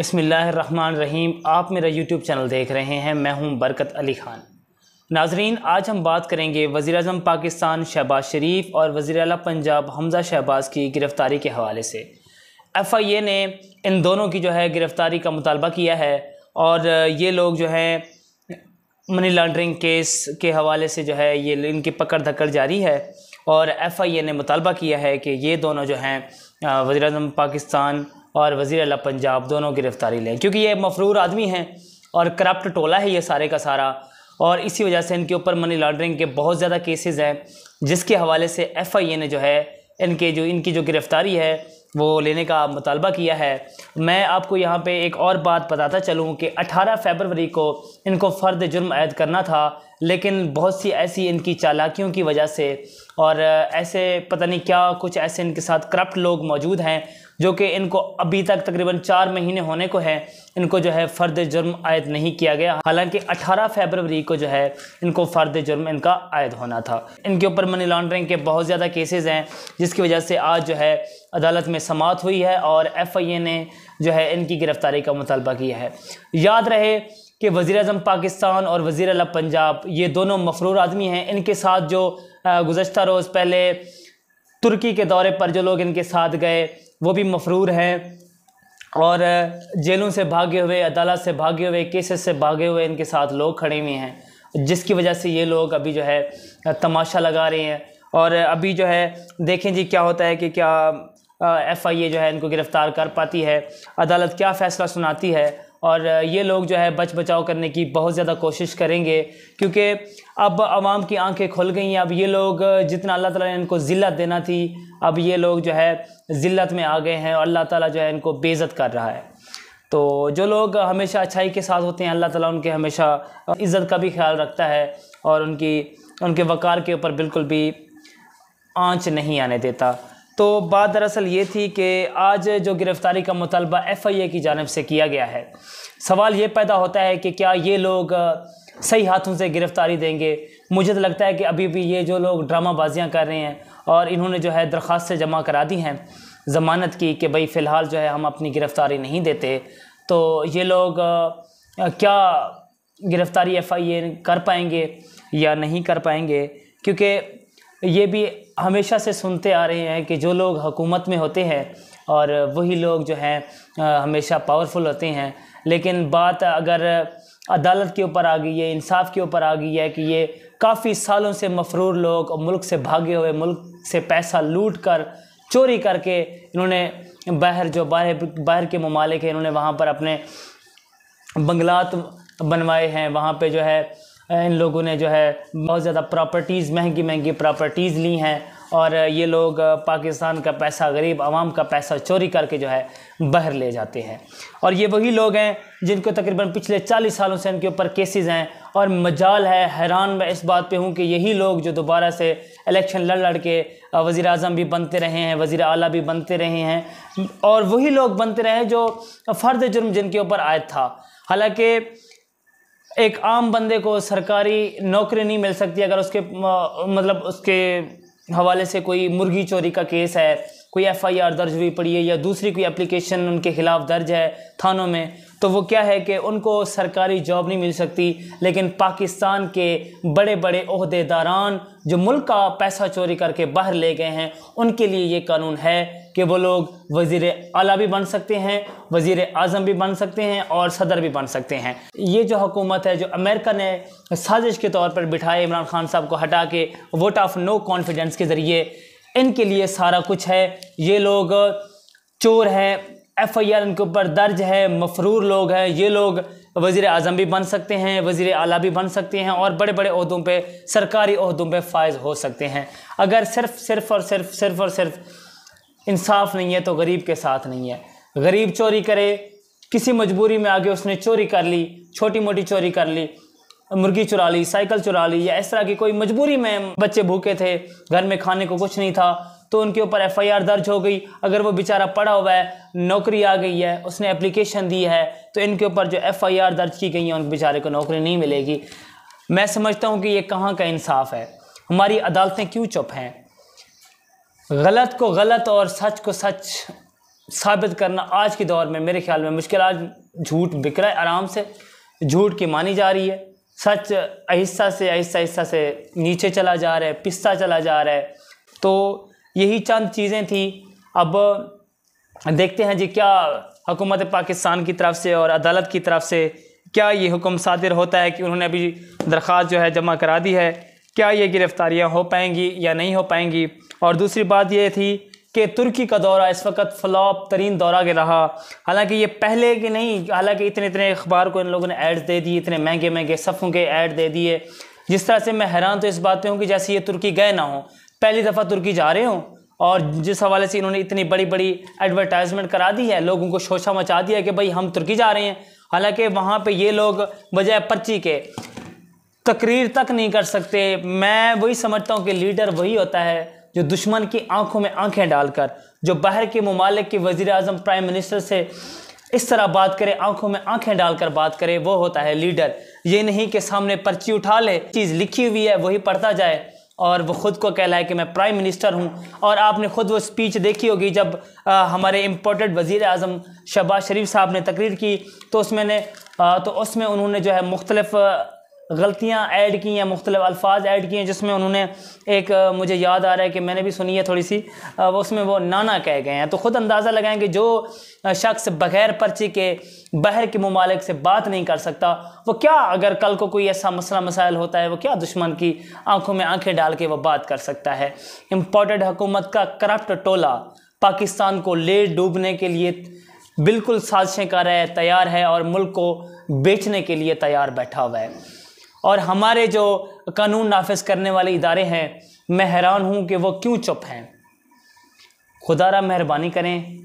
बसमीम आप मेरा यूट्यूब चैनल देख रहे हैं मैं हूं बरकत अली ख़ान नाजरीन आज हम बात करेंगे वज़ी अजम पाकिस्तान शहबाज शरीफ और वज़ी अल पंजाब हमजा शहबाज की गिरफ़्तारी के हवाले से एफ़ आई ए ने इन दोनों की जो है गिरफ़्तारी का मुतालबा किया है और ये लोग जो है मनी लॉन्ड्रिंग केस के हवाले से जो है ये इनकी पकड़ धक्ड़ जारी है और एफ़ आई ए ने मुतालबा किया है कि ये दोनों जो हैं वज़ी अजम पाकिस्तान और वज़ी अला पंजाब दोनों गिरफ़्तारी लें क्योंकि ये मफरूर आदमी हैं और करप्ट टोला है ये सारे का सारा और इसी वजह से इनके ऊपर मनी लॉन्ड्रिंग के बहुत ज़्यादा केसेस हैं जिसके हवाले से एफ़ आई ए ने जो है इनके जो इनकी जो गिरफ़्तारी है वो लेने का मुतालबा किया है मैं आपको यहाँ पे एक और बात बताता चलूँ कि 18 फरवरी को इनको फ़र्द जुर्म आयद करना था लेकिन बहुत सी ऐसी इनकी चालाकियों की वजह से और ऐसे पता नहीं क्या कुछ ऐसे इनके साथ करप्ट लोग मौजूद हैं जो कि इनको अभी तक तकरीबन चार महीने होने को है इनको जो है फ़र्द जुर्म आयद नहीं किया गया हालांकि 18 फरवरी को जो है इनको फ़र्द जुर्म इनका आयद होना था इनके ऊपर मनी लॉन्ड्रिंग के बहुत ज़्यादा केसेस हैं जिसकी वजह से आज जो है अदालत में समात हुई है और एफ़ आई ए ने जो है इनकी गिरफ़्तारी का मुतालबा किया है याद रहे कि वज़ी अजम पाकिस्तान और वज़ी अल पंजाब ये दोनों मफरूर आदमी हैं इनके साथ जो गुज्त रोज़ पहले तुर्की के दौरे पर जो लोग इनके साथ गए वो भी मफरूर हैं और जेलों से भागे हुए अदालत से भागे हुए केसेस से भागे हुए इनके साथ लोग खड़े हुए हैं जिसकी वजह से ये लोग अभी जो है तमाशा लगा रहे हैं और अभी जो है देखें जी क्या होता है कि क्या एफ़ आई ए जो है इनको गिरफ़्तार कर पाती है अदालत क्या फ़ैसला सुनाती है और ये लोग जो है बच बचाव करने की बहुत ज़्यादा कोशिश करेंगे क्योंकि अब आवाम की आंखें खुल गई हैं अब ये लोग जितना अल्लाह ताला ने इनको ज़िल्लत देना थी अब ये लोग जो है ज़िल्लत में आ गए हैं और अल्लाह ताला जो है इनको बेज़त कर रहा है तो जो लोग हमेशा अच्छाई के साथ होते हैं अल्लाह ताला उनके हमेशा इज़्ज़त का भी ख्याल रखता है और उनकी उनके वक़ार के ऊपर बिल्कुल भी आँच नहीं आने देता तो बात दरअसल ये थी कि आज जो गिरफ़्तारी का मुतालबा एफ़ आई ए की जानब से किया गया है सवाल ये पैदा होता है कि क्या ये लोग सही हाथों से गिरफ़्तारी देंगे मुझे तो लगता है कि अभी भी ये जो लोग ड्रामाबाजियाँ कर रहे हैं और इन्होंने जो है दरख्वास्तें जमा करा दी हैं ज़मानत की कि भाई फ़िलहाल जो है हम अपनी गिरफ़्तारी नहीं देते तो ये लोग क्या गिरफ़्तारी एफ आई ए कर पाएंगे या नहीं कर पाएंगे क्योंकि ये भी हमेशा से सुनते आ रहे हैं कि जो लोग हुकूमत में होते हैं और वही लोग जो हैं हमेशा पावरफुल होते हैं लेकिन बात अगर अदालत के ऊपर आ गई है इंसाफ के ऊपर आ गई है कि ये काफ़ी सालों से मफरूर लोग मुल्क से भागे हुए मुल्क से पैसा लूट कर चोरी करके इन्होंने बाहर जो बाहर बाहर के ममालिक हैं इन्होंने वहाँ पर अपने बंगलात बनवाए हैं वहाँ पे जो है इन लोगों ने जो है बहुत ज़्यादा प्रॉपर्टीज़ महंगी महंगी प्रॉपर्टीज़ ली हैं और ये लोग पाकिस्तान का पैसा गरीब आवाम का पैसा चोरी करके जो है बाहर ले जाते हैं और ये वही लोग हैं जिनको तकरीबन पिछले 40 सालों से इनके ऊपर केसेस हैं और मजाल है हैरान मैं इस बात पे हूँ कि यही लोग जो दोबारा से इलेक्शन लड़ लड़ के वज़ी अजम भी बनते रहे हैं वज़ी अला भी बनते रहे हैं और वही लोग बनते रहे जो फ़र्द जुर्म जिनके ऊपर आयद था हालाँकि एक आम बंदे को सरकारी नौकरी नहीं मिल सकती अगर उसके मतलब उसके हवाले से कोई मुर्गी चोरी का केस है कोई एफआईआर दर्ज हुई पड़ी है या दूसरी कोई एप्लीकेशन उनके खिलाफ दर्ज है थानों में तो वो क्या है कि उनको सरकारी जॉब नहीं मिल सकती लेकिन पाकिस्तान के बड़े बड़े अहदेदारान जो मुल्क का पैसा चोरी करके बाहर ले गए हैं उनके लिए ये कानून है कि वो लोग वज़ी अला भी बन सकते हैं वज़ी अजम भी बन सकते हैं और सदर भी बन सकते हैं ये जो हुकूमत है जो अमेरिका ने साजिश के तौर पर बिठाए इमरान खान साहब को हटा के वोट ऑफ नो कॉन्फिडेंस के ज़रिए इनके लिए सारा कुछ है ये लोग चोर हैं एफ आई आर इनके ऊपर दर्ज है मफरूर लोग हैं ये लोग वज़ी अजम भी बन सकते हैं वज़ी अला भी बन सकते हैं और बड़े बड़े अहदों पर सरकारी अहदों पर फायज हो सकते हैं अगर सिर्फ सिर्फ और सिर्फ सिर्फ और सिर्फ इंसाफ नहीं है तो गरीब के साथ नहीं है गरीब चोरी करे किसी मजबूरी में आगे उसने चोरी कर ली छोटी मोटी चोरी कर ली मुर्गी चुरा ली साइकिल चुरा ली या इस तरह की कोई मजबूरी में बच्चे भूखे थे घर में खाने को कुछ नहीं था तो उनके ऊपर एफआईआर दर्ज हो गई अगर वो बेचारा पड़ा हुआ है नौकरी आ गई है उसने एप्लीकेशन दी है तो इनके ऊपर जो एफआईआर दर्ज की गई है उन बेचारे को नौकरी नहीं मिलेगी मैं समझता हूँ कि ये कहाँ का इंसाफ है हमारी अदालतें क्यों चुप हैं गलत को गलत और सच को सच साबित करना आज के दौर में मेरे ख्याल में मुश्किल आज झूठ बिक रहा है आराम से झूठ की मानी जा रही है सच अहिस्सा से अहिस्सा अहिस्सा से नीचे चला जा रहा है पिस्ता चला जा रहा है तो यही चंद चीज़ें थी अब देखते हैं जी क्या हुकूमत पाकिस्तान की तरफ से और अदालत की तरफ से क्या ये हुक्म सादिर होता है कि उन्होंने अभी दरख्वास्त जो है जमा करा दी है क्या ये गिरफ्तारियां हो पाएंगी या नहीं हो पाएंगी और दूसरी बात ये थी कि तुर्की का दौरा इस वक्त फ्लॉप तरीन दौरा के रहा हालांकि ये पहले के नहीं हालांकि इतने इतने अखबार को इन लोगों ने एड्स दे दिए इतने महंगे महंगे सफ़ों के ऐड दे दिए जिस तरह से मैं हैरान तो इस बात पे हूँ कि जैसे ये तुर्की गए ना हों पहली दफ़ा तुर्की जा रहे हों और जिस हवाले से इन्होंने इतनी बड़ी बड़ी एडवर्टाइजमेंट करा दी है लोगों को शोशा मचा दिया कि भाई हम तुर्की जा रहे हैं हालांकि वहाँ पे ये लोग बजाय पर्ची के तकरीर तक नहीं कर सकते मैं वही समझता हूँ कि लीडर वही होता है जो दुश्मन की आंखों में आंखें डालकर जो बाहर के ममालिक के वज़ी अजम प्राइम मिनिस्टर से इस तरह बात करे आंखों में आंखें डालकर बात करे वो होता है लीडर ये नहीं कि सामने पर्ची उठा ले चीज़ लिखी हुई है वही पढ़ता जाए और वो ख़ुद को कहलाए कि मैं प्राइम मिनिस्टर हूँ और आपने ख़ुद वो स्पीच देखी होगी जब आ, हमारे इम्पोर्टेड वज़ी अजम शहबाज शरीफ साहब ने तकरीर की तो उसमें ने आ, तो उसमें उन्होंने जो है मुख्तलफ़ गलतियाँ ऐड की हैं मुख्तलिफ अल्फाज ऐड किए हैं जिसमें उन्होंने एक मुझे याद आ रहा है कि मैंने भी सुनी है थोड़ी सी वो उसमें वो नाना कह गए हैं तो ख़ुद अंदाज़ा लगाएं कि जो शख्स बग़ैर पर्ची के बहर के ममालिक से बात नहीं कर सकता वो क्या अगर कल को कोई ऐसा मसला मसाइल होता है वो क्या दुश्मन की आंखों में आंखें डाल के वो बात कर सकता है इम्पोर्टेड हुकूमत का करप्ट टोला पाकिस्तान को ले डूबने के लिए बिल्कुल साजिशें कर रहा है तैयार है और मुल्क को बेचने के लिए तैयार बैठा हुआ है और हमारे जो कानून नाफिज करने वाले इदारे हैं मैं हैरान हूँ कि वह क्यों चुप हैं खुदा मेहरबानी करें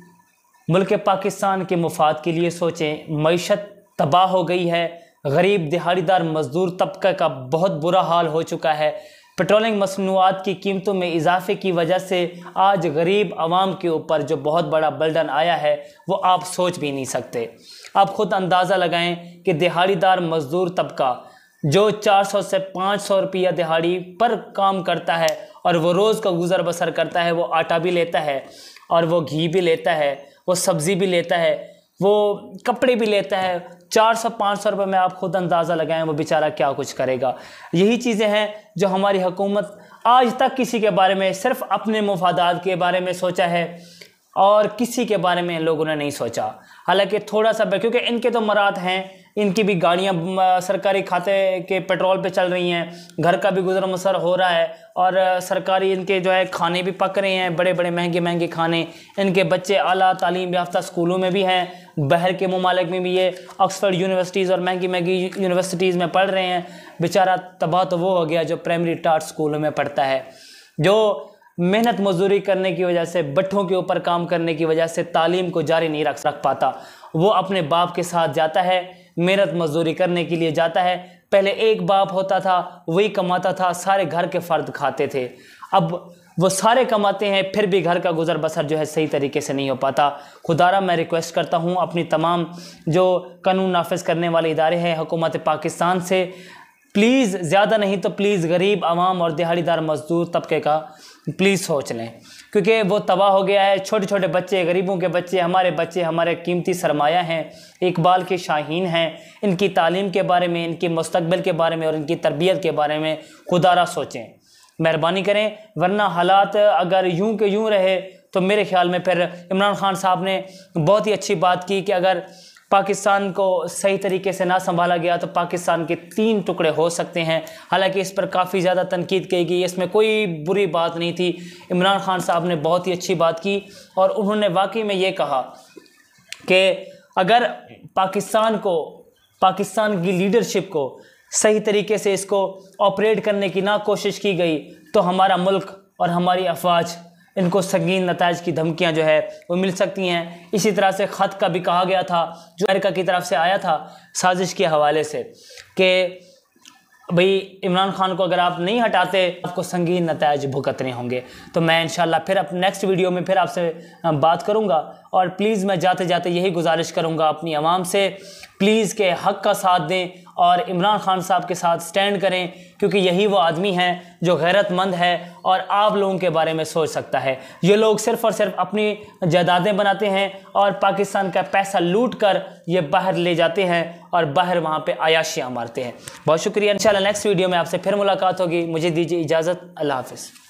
मुल्क पाकिस्तान के मुफाद के लिए सोचें मीशत तबाह हो गई है गरीब दिहाड़ीदार मजदूर तबका का बहुत बुरा हाल हो चुका है पेट्रोलिंग मसनूआत की कीमतों में इजाफे की वजह से आज गरीब आवाम के ऊपर जो बहुत बड़ा बल्डन आया है वो आप सोच भी नहीं सकते आप ख़ुद अंदाज़ा लगाएं कि दिहाड़ीदार मजदूर तबका जो 400 से 500 रुपया दिहाड़ी पर काम करता है और वो रोज़ का गुज़र बसर करता है वो आटा भी लेता है और वो घी भी लेता है वो सब्ज़ी भी लेता है वो कपड़े भी लेता है चार सौ पाँच सौ रुपये में आप खुद अंदाज़ा लगाएं वो बेचारा क्या कुछ करेगा यही चीज़ें हैं जो हमारी हुकूमत आज तक किसी के बारे में सिर्फ अपने मफादात के बारे में सोचा है और किसी के बारे में लोगों ने नहीं सोचा हालांकि थोड़ा सा क्योंकि इनके तो मरात हैं इनकी भी गाड़ियाँ सरकारी खाते के पेट्रोल पे चल रही हैं घर का भी गुजर बसर हो रहा है और सरकारी इनके जो है खाने भी पक रहे हैं बड़े बड़े महंगे महंगे खाने इनके बच्चे अला तालीम याफ्ता स्कूलों में भी हैं बहर के ममालिक में भी ये ऑक्सफर्ड यूनिवर्सिटीज़ और महंगी महंगी यूनिवर्सिटीज़ में पढ़ रहे हैं बेचारा तबाह तो वो हो गया जो प्राइमरी टार्ट स्कूलों में पढ़ता है जो मेहनत मजदूरी करने की वजह से बट्ठों के ऊपर काम करने की वजह से तालीम को जारी नहीं रख रख पाता वो अपने बाप के साथ जाता है मेहनत मजदूरी करने के लिए जाता है पहले एक बाप होता था वही कमाता था सारे घर के फ़र्द खाते थे अब वो सारे कमाते हैं फिर भी घर का गुजर बसर जो है सही तरीके से नहीं हो पाता खुदारा मैं रिक्वेस्ट करता हूँ अपनी तमाम जो कानून नाफज करने वाले इदारे हैं हुकूमत पाकिस्तान से प्लीज़ ज़्यादा नहीं तो प्लीज़ गरीब आवाम और दिहाड़ीदार मजदूर तबके का प्लीज़ सोच लें क्योंकि वो तबाह हो गया है छोटे छोटे बच्चे गरीबों के बच्चे हमारे बच्चे हमारे कीमती सरमाया हैं इकबाल के शाहीन हैं इनकी तालीम के बारे में इनके मुस्तबिल के बारे में और इनकी तरबियत के बारे में खुदारा सोचें मेहरबानी करें वरना हालात अगर यूं के यूं रहे तो मेरे ख्याल में फिर इमरान खान साहब ने बहुत ही अच्छी बात की कि अगर पाकिस्तान को सही तरीके से ना संभाला गया तो पाकिस्तान के तीन टुकड़े हो सकते हैं हालांकि इस पर काफ़ी ज़्यादा तनकीद की गई इसमें कोई बुरी बात नहीं थी इमरान खान साहब ने बहुत ही अच्छी बात की और उन्होंने वाकई में ये कहा कि अगर पाकिस्तान को पाकिस्तान की लीडरशिप को सही तरीके से इसको ऑपरेट करने की ना कोशिश की गई तो हमारा मुल्क और हमारी अफवाज इनको संगीन नतज की धमकियाँ जो है वो मिल सकती हैं इसी तरह से ख़त का भी कहा गया था जो अमेरिका की तरफ से आया था साजिश के हवाले से कि भाई इमरान खान को अगर आप नहीं हटाते आपको संगीन नतज भुगतने होंगे तो मैं इन फिर अब नेक्स्ट वीडियो में फिर आपसे बात करूँगा और प्लीज़ मैं जाते जाते यही गुजारिश करूँगा अपनी आवाम से प्लीज़ के हक का साथ दें और इमरान खान साहब के साथ स्टैंड करें क्योंकि यही वो आदमी है जो गैरतमंद है और आप लोगों के बारे में सोच सकता है ये लोग सिर्फ और सिर्फ अपनी जायदादें बनाते हैं और पाकिस्तान का पैसा लूट कर ये बाहर ले जाते हैं और बाहर वहाँ पर आयाशियाँ मारते हैं बहुत शुक्रिया इंशाल्लाह नेक्स्ट वीडियो में आपसे फिर मुलाकात होगी मुझे दीजिए इजाज़त अल्लाह हाफिज़